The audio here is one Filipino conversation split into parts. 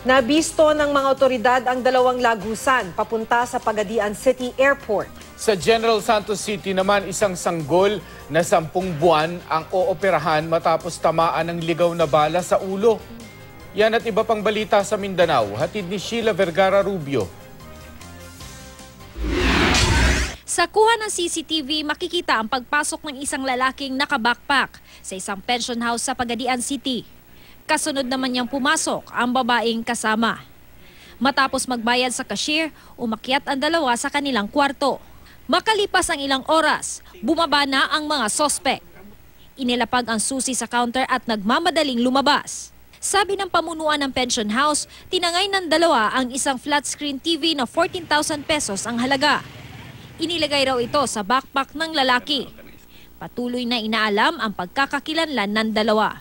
Nabisto ng mga otoridad ang dalawang lagusan papunta sa Pagadian City Airport. Sa General Santos City naman, isang sanggol na sampung buwan ang ooperahan matapos tamaan ng ligaw na bala sa ulo. Yan at iba pang balita sa Mindanao, hatid ni Sheila Vergara Rubio. Sa kuha ng CCTV, makikita ang pagpasok ng isang lalaking nakabackpack sa isang pension house sa Pagadian City. Kasunod naman niyang pumasok ang babaeng kasama. Matapos magbayad sa cashier, umakyat ang dalawa sa kanilang kwarto. Makalipas ang ilang oras, bumaba na ang mga sospek. Inilapag ang susi sa counter at nagmamadaling lumabas. Sabi ng pamunuan ng pension house, tinangay ng dalawa ang isang flat screen TV na 14,000 pesos ang halaga. Inilagay raw ito sa backpack ng lalaki. Patuloy na inaalam ang pagkakakilanlan ng dalawa.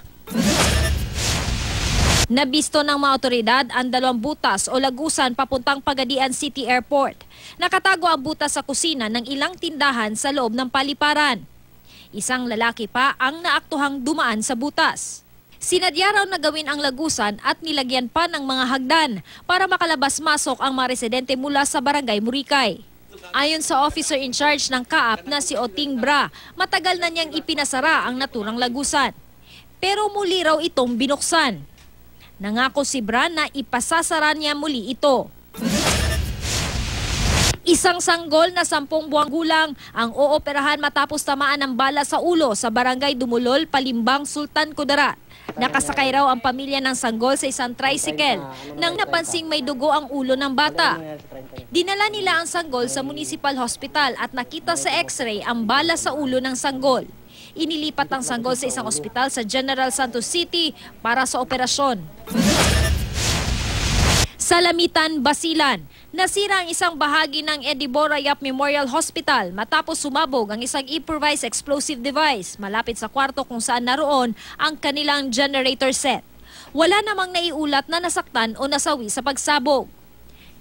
Nabisto ng mga otoridad ang dalawang butas o lagusan papuntang Pagadian City Airport. Nakatago ang butas sa kusina ng ilang tindahan sa loob ng paliparan. Isang lalaki pa ang naaktuhang dumaan sa butas. Sinadya raw na gawin ang lagusan at nilagyan pa ng mga hagdan para makalabas-masok ang mga residente mula sa barangay Murikay. Ayon sa officer in charge ng CAAP na si Oting Bra, matagal na niyang ipinasara ang naturang lagusan. Pero muli raw itong binuksan. Nangako si Bran na ipasasara niya muli ito. Isang sanggol na sampung buwang gulang ang ooperahan matapos tamaan ng bala sa ulo sa barangay Dumulol, Palimbang, Sultan Kudarat. Nakasakay raw ang pamilya ng sanggol sa isang tricycle nang napansing may dugo ang ulo ng bata. Dinala nila ang sanggol sa municipal hospital at nakita sa x-ray ang bala sa ulo ng sanggol inilipat ang sanggol sa isang ospital sa General Santos City para sa operasyon. Salamitan, Basilan. Nasira ang isang bahagi ng Edibora Yap Memorial Hospital matapos sumabog ang isang improvised explosive device malapit sa kwarto kung saan naroon ang kanilang generator set. Wala namang naiulat na nasaktan o nasawi sa pagsabog.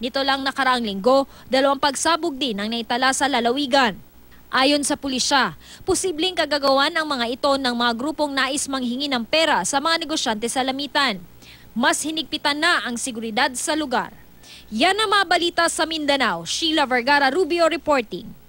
Nito lang nakaraang linggo, dalawang pagsabog din ang naitala sa lalawigan. Ayon sa pulisya, posibleng kagagawan ng mga ito ng mga grupong nais manghingi ng pera sa mga negosyante sa lamitan. Mas hinigpitan na ang seguridad sa lugar. Yan ang mga balita sa Mindanao. Sheila Vergara Rubio reporting.